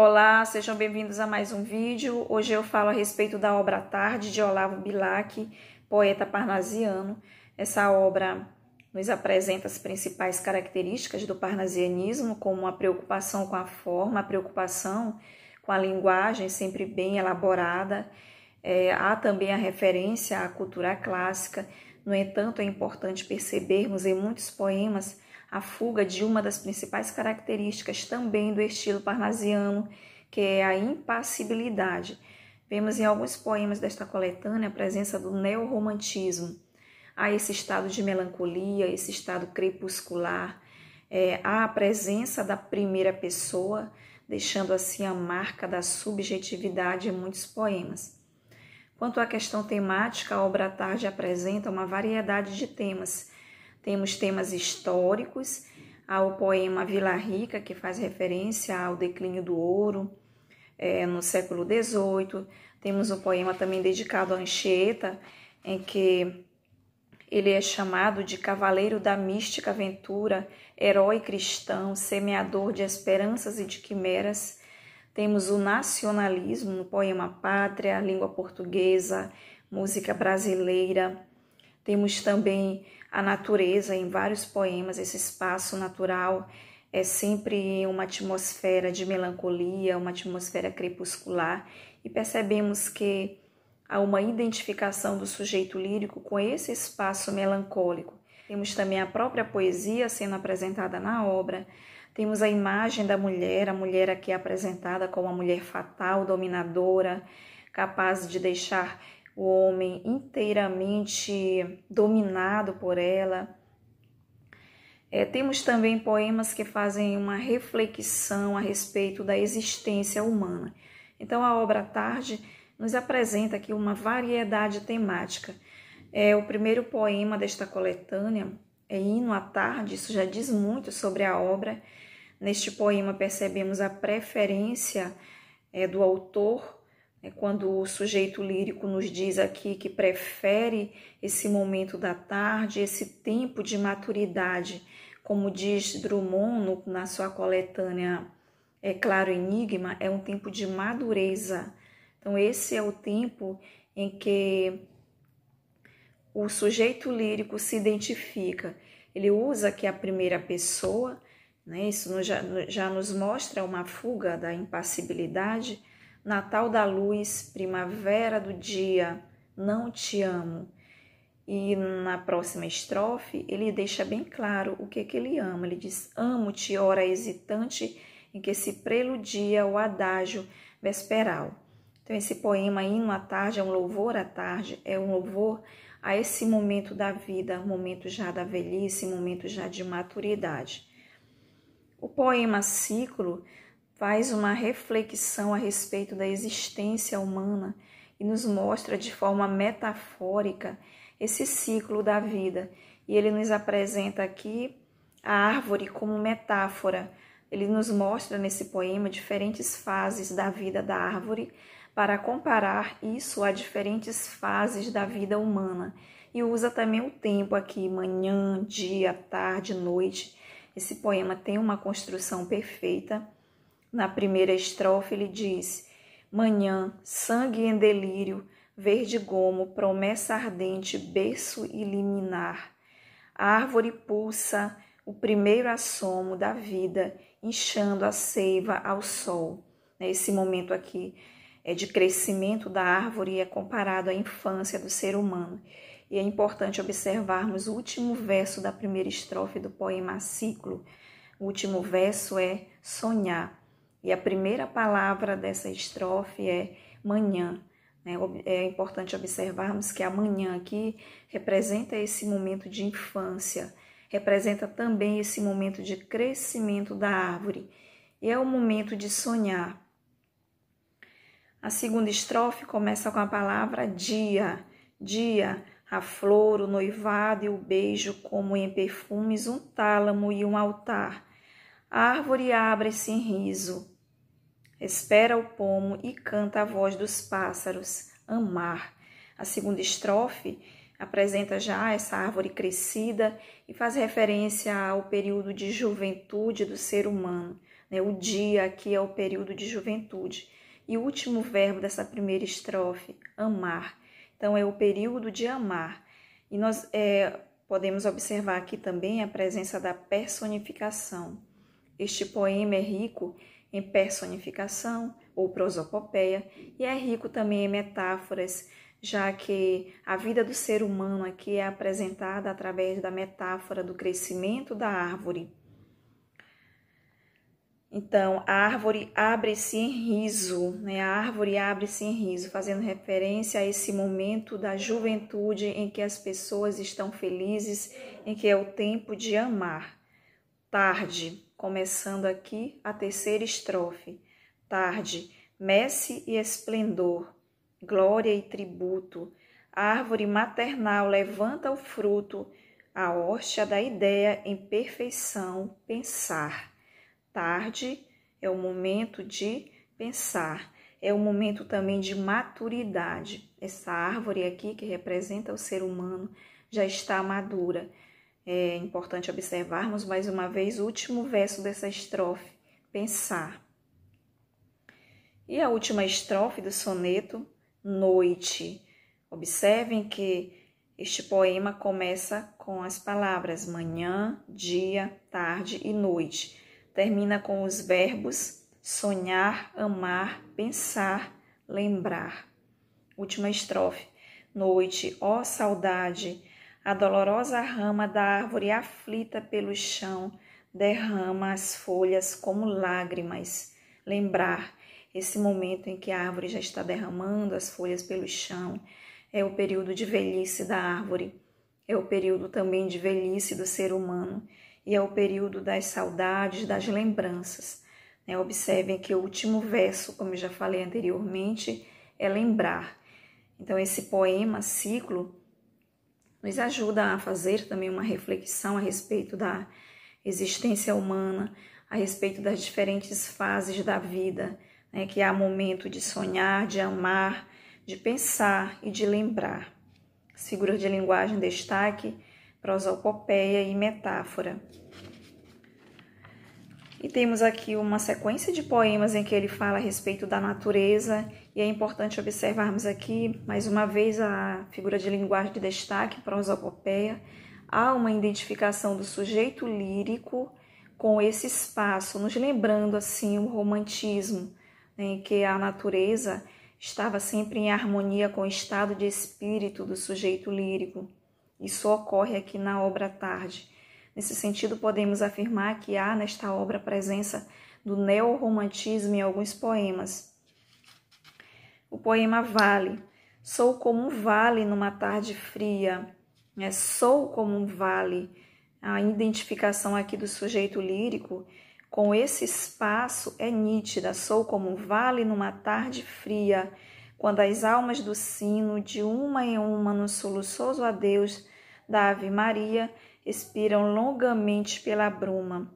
Olá, sejam bem-vindos a mais um vídeo. Hoje eu falo a respeito da obra Tarde de Olavo Bilac, poeta parnasiano. Essa obra nos apresenta as principais características do parnasianismo, como a preocupação com a forma, a preocupação com a linguagem sempre bem elaborada. É, há também a referência à cultura clássica. No entanto, é importante percebermos em muitos poemas a fuga de uma das principais características também do estilo parnasiano, que é a impassibilidade. Vemos em alguns poemas desta coletânea a presença do neorromantismo. Há esse estado de melancolia, esse estado crepuscular, é, há a presença da primeira pessoa, deixando assim a marca da subjetividade em muitos poemas. Quanto à questão temática, a obra tarde apresenta uma variedade de temas temos temas históricos, há o poema Vila Rica, que faz referência ao declínio do ouro é, no século XVIII. Temos um poema também dedicado a Anchieta, em que ele é chamado de Cavaleiro da Mística Aventura, herói cristão, semeador de esperanças e de quimeras. Temos o nacionalismo no poema Pátria, língua portuguesa, música brasileira. Temos também a natureza em vários poemas, esse espaço natural é sempre uma atmosfera de melancolia, uma atmosfera crepuscular, e percebemos que há uma identificação do sujeito lírico com esse espaço melancólico. Temos também a própria poesia sendo apresentada na obra, temos a imagem da mulher, a mulher aqui apresentada como uma mulher fatal, dominadora, capaz de deixar o homem inteiramente dominado por ela. É, temos também poemas que fazem uma reflexão a respeito da existência humana. Então, a obra Tarde nos apresenta aqui uma variedade temática. É, o primeiro poema desta coletânea é Hino à Tarde, isso já diz muito sobre a obra. Neste poema percebemos a preferência é, do autor é quando o sujeito lírico nos diz aqui que prefere esse momento da tarde, esse tempo de maturidade, como diz Drummond na sua coletânea É Claro Enigma, é um tempo de madureza. Então, esse é o tempo em que o sujeito lírico se identifica. Ele usa aqui a primeira pessoa, né? isso já, já nos mostra uma fuga da impassibilidade Natal da Luz, Primavera do Dia, Não Te Amo. E na próxima estrofe, ele deixa bem claro o que, que ele ama. Ele diz: Amo-te, hora hesitante, em que se preludia o adágio vesperal. Então, esse poema, Hino à Tarde, é um louvor à tarde, é um louvor a esse momento da vida, momento já da velhice, momento já de maturidade. O poema Ciclo faz uma reflexão a respeito da existência humana e nos mostra de forma metafórica esse ciclo da vida. E ele nos apresenta aqui a árvore como metáfora. Ele nos mostra nesse poema diferentes fases da vida da árvore para comparar isso a diferentes fases da vida humana. E usa também o tempo aqui, manhã, dia, tarde, noite. Esse poema tem uma construção perfeita na primeira estrofe ele diz: Manhã, sangue em delírio, verde gomo, promessa ardente, berço iluminar. A árvore pulsa o primeiro assomo da vida, inchando a seiva ao sol. Esse momento aqui é de crescimento da árvore e é comparado à infância do ser humano. E é importante observarmos o último verso da primeira estrofe do poema Ciclo. O último verso é sonhar. E a primeira palavra dessa estrofe é manhã. Né? É importante observarmos que amanhã aqui representa esse momento de infância, representa também esse momento de crescimento da árvore e é o momento de sonhar. A segunda estrofe começa com a palavra dia. Dia, a flor, o noivado e o beijo, como em perfumes, um tálamo e um altar. A árvore abre-se em riso, espera o pomo e canta a voz dos pássaros, amar. A segunda estrofe apresenta já essa árvore crescida e faz referência ao período de juventude do ser humano. Né? O dia aqui é o período de juventude. E o último verbo dessa primeira estrofe, amar. Então, é o período de amar. E nós é, podemos observar aqui também a presença da personificação. Este poema é rico em personificação ou prosopopeia e é rico também em metáforas, já que a vida do ser humano aqui é apresentada através da metáfora do crescimento da árvore. Então, a árvore abre-se em riso, né? a árvore abre-se em riso, fazendo referência a esse momento da juventude em que as pessoas estão felizes, em que é o tempo de amar. Tarde, começando aqui a terceira estrofe. Tarde, messe e esplendor, glória e tributo, a árvore maternal levanta o fruto, a hóstia da ideia em perfeição pensar. Tarde é o momento de pensar, é o momento também de maturidade. Essa árvore aqui que representa o ser humano já está madura, é importante observarmos mais uma vez o último verso dessa estrofe, pensar. E a última estrofe do soneto, noite. Observem que este poema começa com as palavras manhã, dia, tarde e noite. Termina com os verbos sonhar, amar, pensar, lembrar. Última estrofe. Noite, ó saudade, a dolorosa rama da árvore aflita pelo chão derrama as folhas como lágrimas. Lembrar esse momento em que a árvore já está derramando as folhas pelo chão é o período de velhice da árvore, é o período também de velhice do ser humano e é o período das saudades, das lembranças. É, observem que o último verso, como eu já falei anteriormente, é lembrar. Então, esse poema, ciclo, nos ajuda a fazer também uma reflexão a respeito da existência humana, a respeito das diferentes fases da vida, né, que há momento de sonhar, de amar, de pensar e de lembrar. As figuras de linguagem destaque, prosopopeia e metáfora. E temos aqui uma sequência de poemas em que ele fala a respeito da natureza, e é importante observarmos aqui, mais uma vez, a figura de linguagem de destaque, para osopopeia. Há uma identificação do sujeito lírico com esse espaço, nos lembrando assim o romantismo, né, em que a natureza estava sempre em harmonia com o estado de espírito do sujeito lírico. Isso ocorre aqui na obra Tarde. Nesse sentido, podemos afirmar que há nesta obra a presença do neorromantismo em alguns poemas. O poema Vale. Sou como um vale numa tarde fria. É, sou como um vale. A identificação aqui do sujeito lírico com esse espaço é nítida. Sou como um vale numa tarde fria, quando as almas do sino, de uma em uma, no soluçoso adeus da Ave Maria, expiram longamente pela bruma.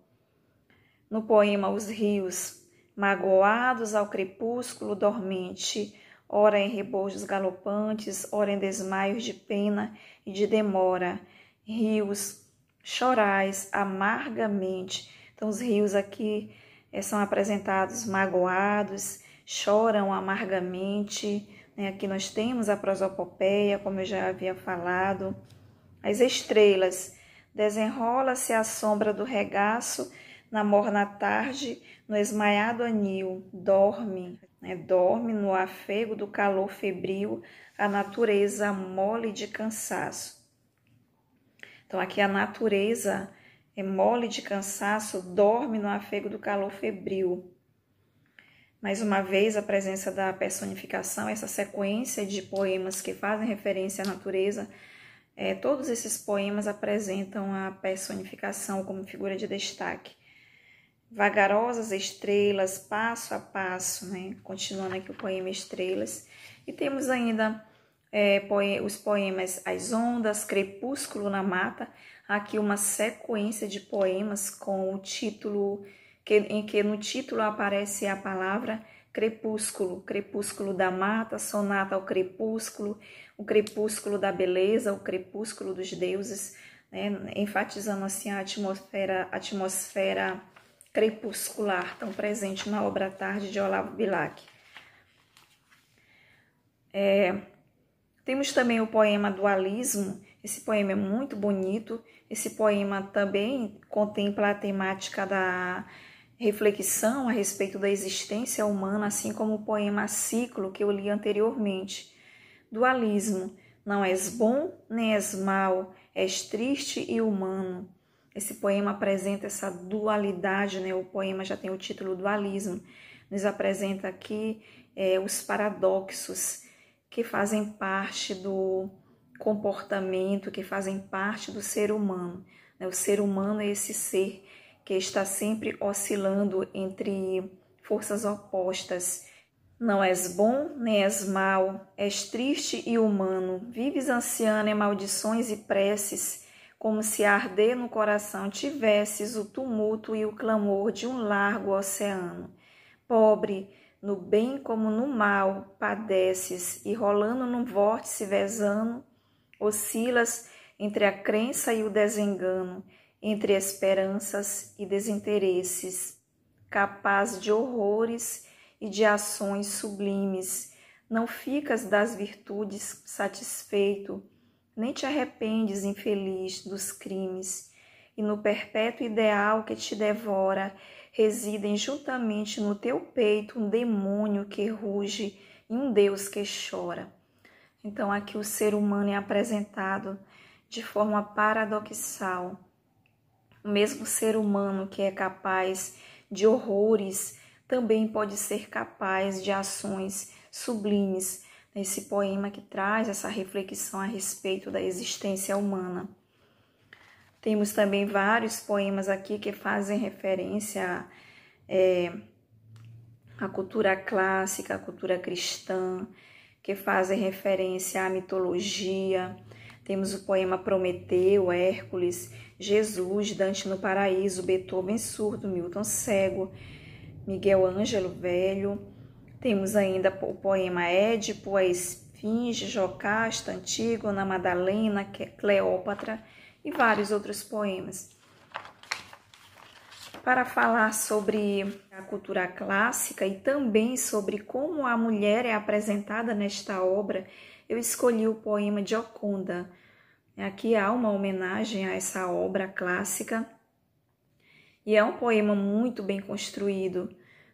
No poema Os Rios, magoados ao crepúsculo dormente, ora em rebojos galopantes, ora em desmaios de pena e de demora, rios, chorais amargamente. Então, os rios aqui eh, são apresentados magoados, choram amargamente. Né? Aqui nós temos a prosopopeia, como eu já havia falado, as estrelas Desenrola-se a sombra do regaço, na morna tarde, no esmaiado anil, dorme, né? dorme no afego do calor febril, a natureza mole de cansaço. Então, aqui a natureza é mole de cansaço, dorme no afego do calor febril. Mais uma vez, a presença da personificação, essa sequência de poemas que fazem referência à natureza, é, todos esses poemas apresentam a personificação como figura de destaque. Vagarosas estrelas, passo a passo, né? continuando aqui o poema Estrelas. E temos ainda é, os poemas As Ondas, Crepúsculo na Mata. Aqui uma sequência de poemas com o título, que, em que no título aparece a palavra crepúsculo, crepúsculo da mata, sonata ao crepúsculo, o crepúsculo da beleza, o crepúsculo dos deuses, né? enfatizando assim a atmosfera, atmosfera crepuscular tão presente na obra Tarde de Olavo Bilac. É, temos também o poema Dualismo, esse poema é muito bonito, esse poema também contempla a temática da reflexão a respeito da existência humana, assim como o poema Ciclo que eu li anteriormente. Dualismo: não és bom nem és mal, és triste e humano. Esse poema apresenta essa dualidade, né? O poema já tem o título Dualismo. Nos apresenta aqui é, os paradoxos que fazem parte do comportamento, que fazem parte do ser humano. Né? O ser humano é esse ser que está sempre oscilando entre forças opostas. Não és bom, nem és mau, és triste e humano, vives anciana, em maldições e preces, como se arder no coração tivesses o tumulto e o clamor de um largo oceano. Pobre, no bem como no mal, padeces, e rolando num vórtice vezano, oscilas entre a crença e o desengano, entre esperanças e desinteresses, capaz de horrores e de ações sublimes. Não ficas das virtudes satisfeito, nem te arrependes, infeliz, dos crimes. E no perpétuo ideal que te devora, residem juntamente no teu peito um demônio que ruge e um Deus que chora. Então, aqui o ser humano é apresentado de forma paradoxal o mesmo ser humano que é capaz de horrores também pode ser capaz de ações sublimes. Esse poema que traz essa reflexão a respeito da existência humana. Temos também vários poemas aqui que fazem referência é, à cultura clássica, à cultura cristã, que fazem referência à mitologia, temos o poema Prometeu, Hércules, Jesus, Dante no Paraíso, Beethoven surdo, Milton cego, Miguel Ângelo velho. Temos ainda o poema Édipo, a Esfinge, Jocasta, Antígona, Madalena, Cleópatra e vários outros poemas. Para falar sobre a cultura clássica e também sobre como a mulher é apresentada nesta obra, eu escolhi o poema Gioconda. Aqui há uma homenagem a essa obra clássica e é um poema muito bem construído.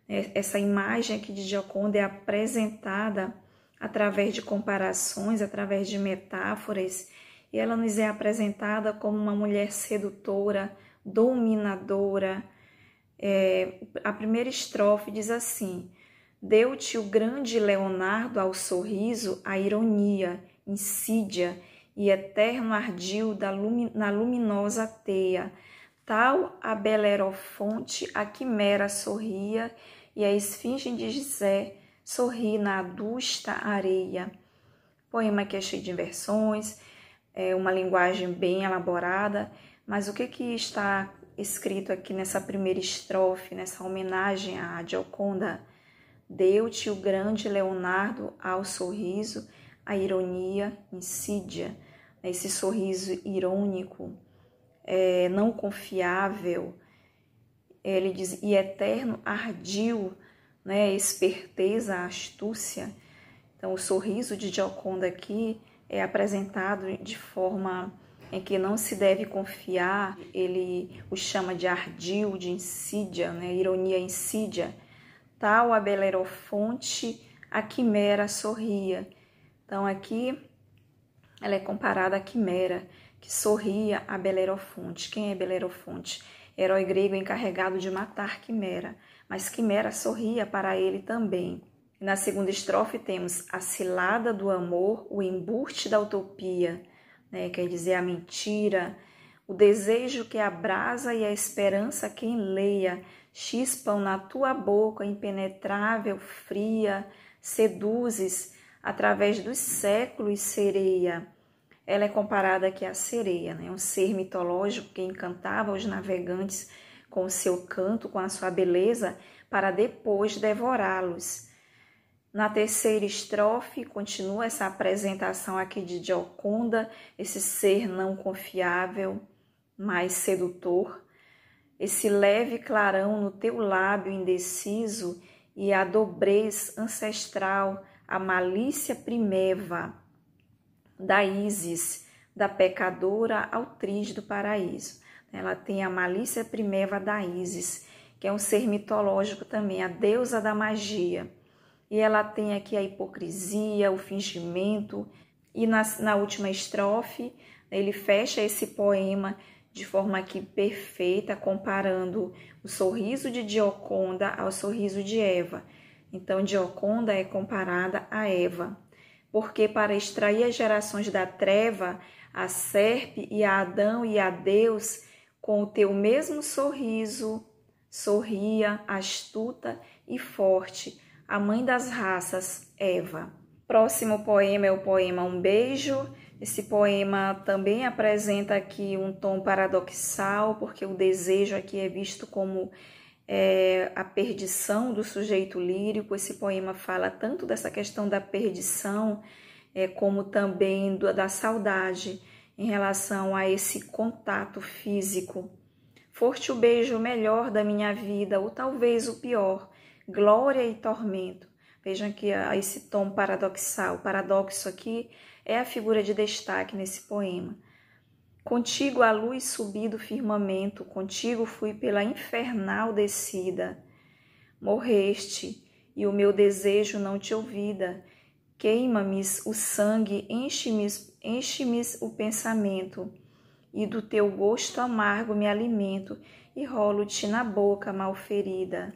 É, essa imagem aqui de Gioconda é apresentada através de comparações, através de metáforas, e ela nos é apresentada como uma mulher sedutora, dominadora. É, a primeira estrofe diz assim: Deu-te o grande Leonardo ao sorriso a ironia, insídia e eterno ardil da lumi na luminosa teia. Tal a Belerofonte a quimera sorria e a esfinge de Gizé sorri na adusta areia. Poema que é cheio de inversões, é uma linguagem bem elaborada, mas o que, que está escrito aqui nessa primeira estrofe, nessa homenagem à Gioconda? Deu-te o grande Leonardo ao sorriso, a ironia insídia, esse sorriso irônico, é, não confiável. Ele diz, e eterno ardil, né, esperteza, astúcia. Então, o sorriso de Gioconda aqui é apresentado de forma em que não se deve confiar. Ele o chama de ardil, de insídia, né, ironia insídia tal a Belerofonte, a quimera sorria. Então aqui ela é comparada à quimera que sorria a Belerofonte. Quem é Belerofonte? Herói grego encarregado de matar Quimera, mas Quimera sorria para ele também. Na segunda estrofe temos a cilada do amor, o embuste da utopia, né? quer dizer a mentira, o desejo que abrasa e a esperança que enleia, Chispam na tua boca impenetrável, fria, seduzes através dos séculos sereia. Ela é comparada aqui à sereia, né? um ser mitológico que encantava os navegantes com o seu canto, com a sua beleza, para depois devorá-los. Na terceira estrofe, continua essa apresentação aqui de Gioconda, esse ser não confiável, mas sedutor esse leve clarão no teu lábio indeciso e a dobrez ancestral, a malícia primeva da Isis, da pecadora altriz do paraíso. Ela tem a malícia primeva da Isis, que é um ser mitológico também, a deusa da magia. E ela tem aqui a hipocrisia, o fingimento, e na, na última estrofe ele fecha esse poema de forma aqui perfeita, comparando o sorriso de Dioconda ao sorriso de Eva. Então, Dioconda é comparada a Eva, porque para extrair as gerações da treva, a serpe e a Adão e a Deus, com o teu mesmo sorriso, sorria, astuta e forte, a mãe das raças, Eva. Próximo poema é o poema Um Beijo, esse poema também apresenta aqui um tom paradoxal, porque o desejo aqui é visto como é, a perdição do sujeito lírico. Esse poema fala tanto dessa questão da perdição, é, como também do, da saudade em relação a esse contato físico. Forte o beijo melhor da minha vida, ou talvez o pior, glória e tormento. Vejam aqui ah, esse tom paradoxal. O paradoxo aqui é a figura de destaque nesse poema. Contigo a luz subi do firmamento, contigo fui pela infernal descida. Morreste, e o meu desejo não te ouvida. Queima-me o sangue, enche-me enche o pensamento, e do teu gosto amargo me alimento, e rolo-te na boca malferida.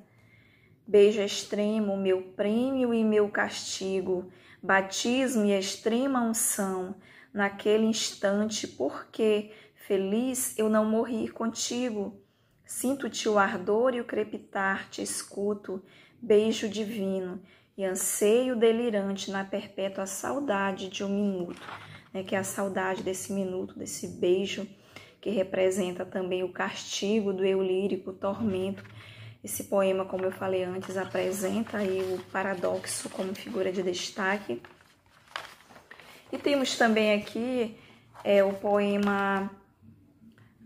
Beijo extremo, meu prêmio e meu castigo, batismo e a extrema unção naquele instante, porque feliz eu não morri contigo. Sinto-te o ardor e o crepitar, te escuto, beijo divino, e anseio delirante na perpétua saudade de um minuto, né, que é a saudade desse minuto, desse beijo, que representa também o castigo do eu lírico, o tormento esse poema, como eu falei antes, apresenta aí o paradoxo como figura de destaque. E temos também aqui é, o poema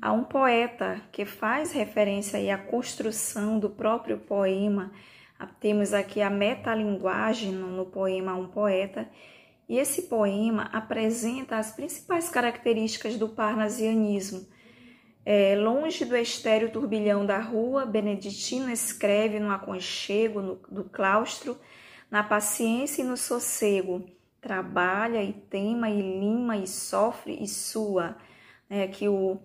a um poeta que faz referência aí à construção do próprio poema. Temos aqui a metalinguagem no poema a um poeta. E esse poema apresenta as principais características do parnasianismo é, longe do estéreo turbilhão da rua, Beneditino escreve no aconchego no, do claustro, na paciência e no sossego. Trabalha e tema e lima e sofre e sua. É, que o,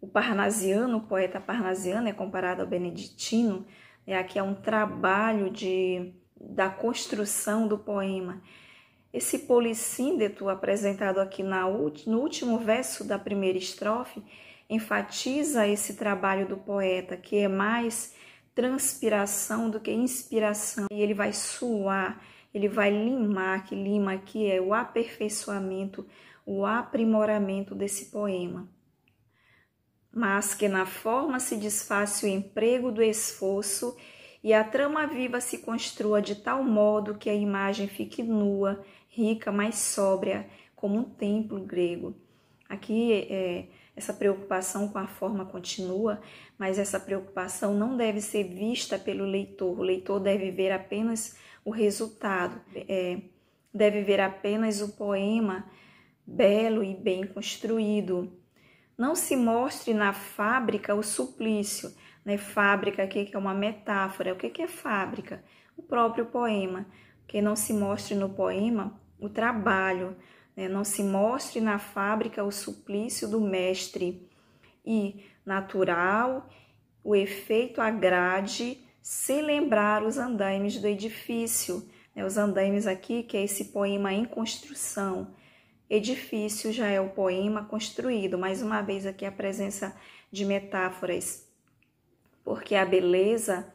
o parnasiano, o poeta parnasiano, é comparado ao beneditino. É, aqui é um trabalho de, da construção do poema. Esse polissíndeto apresentado aqui na, no último verso da primeira estrofe enfatiza esse trabalho do poeta, que é mais transpiração do que inspiração. E ele vai suar, ele vai limar, que lima aqui é o aperfeiçoamento, o aprimoramento desse poema. Mas que na forma se desface o emprego do esforço e a trama viva se construa de tal modo que a imagem fique nua, rica, mais sóbria, como um templo grego. Aqui é, essa preocupação com a forma continua, mas essa preocupação não deve ser vista pelo leitor. O leitor deve ver apenas o resultado, é, deve ver apenas o poema belo e bem construído. Não se mostre na fábrica o suplício. Né? Fábrica aqui que é uma metáfora. O que é fábrica? O próprio poema. Que não se mostre no poema o trabalho, né, não se mostre na fábrica o suplício do mestre e natural o efeito agrade sem lembrar os andaimes do edifício. Né, os andaimes aqui, que é esse poema em construção. Edifício já é o poema construído. Mais uma vez aqui a presença de metáforas. Porque a beleza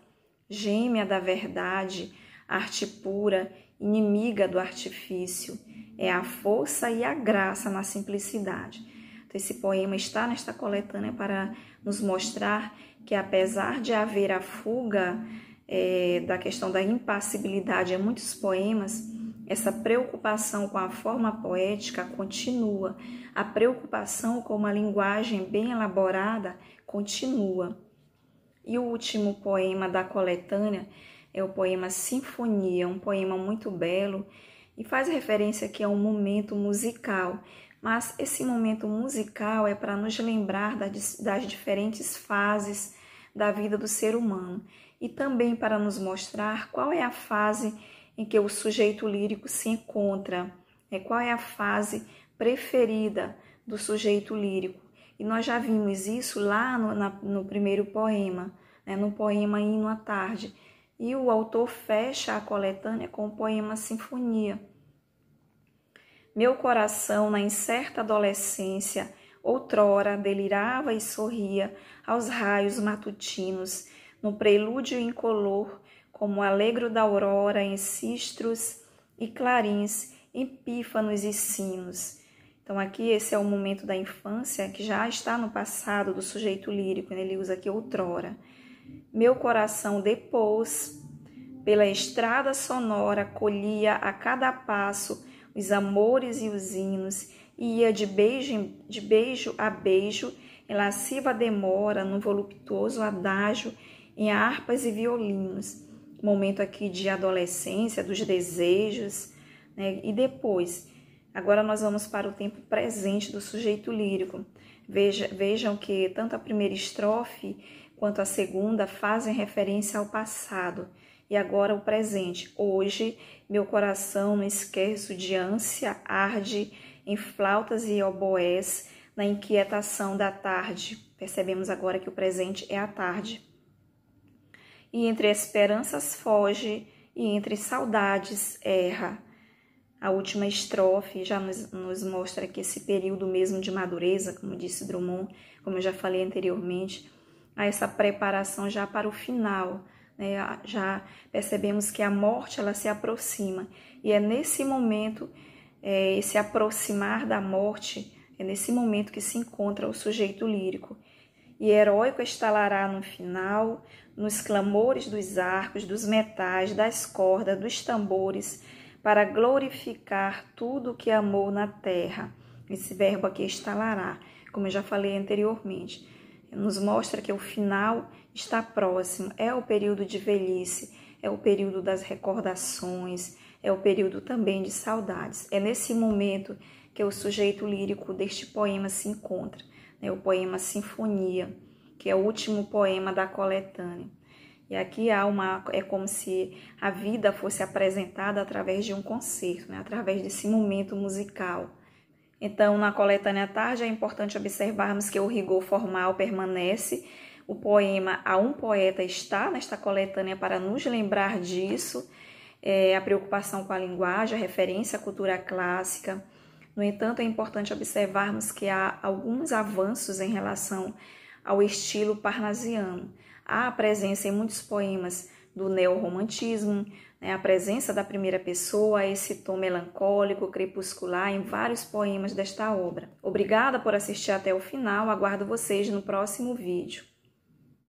gêmea da verdade, arte pura, inimiga do artifício é a força e a graça na simplicidade. Então, esse poema está nesta coletânea para nos mostrar que, apesar de haver a fuga é, da questão da impassibilidade em muitos poemas, essa preocupação com a forma poética continua, a preocupação com uma linguagem bem elaborada continua. E o último poema da coletânea é o poema Sinfonia, um poema muito belo e faz referência aqui a um momento musical, mas esse momento musical é para nos lembrar das diferentes fases da vida do ser humano e também para nos mostrar qual é a fase em que o sujeito lírico se encontra, é qual é a fase preferida do sujeito lírico. E nós já vimos isso lá no, na, no primeiro poema, né? no poema Hino à Tarde, e o autor fecha a coletânea com o poema Sinfonia. Meu coração, na incerta adolescência, outrora delirava e sorria aos raios matutinos, no prelúdio incolor, como alegro da aurora em cistros e clarins, em pífanos e sinos. Então, aqui esse é o momento da infância que já está no passado do sujeito lírico, né? ele usa aqui outrora. Meu coração depois, pela estrada sonora, colhia a cada passo os amores e os hinos, e ia de beijo, de beijo a beijo, em lasciva demora, num voluptuoso adágio, em harpas e violinos. Momento aqui de adolescência, dos desejos, né? e depois. Agora nós vamos para o tempo presente do sujeito lírico. Veja, vejam que tanto a primeira estrofe quanto à segunda fazem referência ao passado e agora o presente. Hoje, meu coração no esquerço de ânsia arde em flautas e oboés na inquietação da tarde. Percebemos agora que o presente é a tarde. E entre esperanças foge e entre saudades erra. A última estrofe já nos, nos mostra que esse período mesmo de madureza, como disse Drummond, como eu já falei anteriormente, a essa preparação já para o final. Né? Já percebemos que a morte ela se aproxima e é nesse momento, é, esse aproximar da morte, é nesse momento que se encontra o sujeito lírico. E heróico estalará no final, nos clamores dos arcos, dos metais, das cordas, dos tambores, para glorificar tudo o que amou na terra. Esse verbo aqui estalará, como eu já falei anteriormente nos mostra que o final está próximo, é o período de velhice, é o período das recordações, é o período também de saudades. É nesse momento que o sujeito lírico deste poema se encontra, né? o poema Sinfonia, que é o último poema da coletânea. E aqui há uma é como se a vida fosse apresentada através de um concerto, né? através desse momento musical. Então, na coletânea tarde, é importante observarmos que o rigor formal permanece. O poema A Um Poeta está nesta coletânea para nos lembrar disso, é, a preocupação com a linguagem, a referência à cultura clássica. No entanto, é importante observarmos que há alguns avanços em relação ao estilo parnasiano. Há a presença em muitos poemas do neorromantismo, né, a presença da primeira pessoa, esse tom melancólico, crepuscular em vários poemas desta obra. Obrigada por assistir até o final, aguardo vocês no próximo vídeo.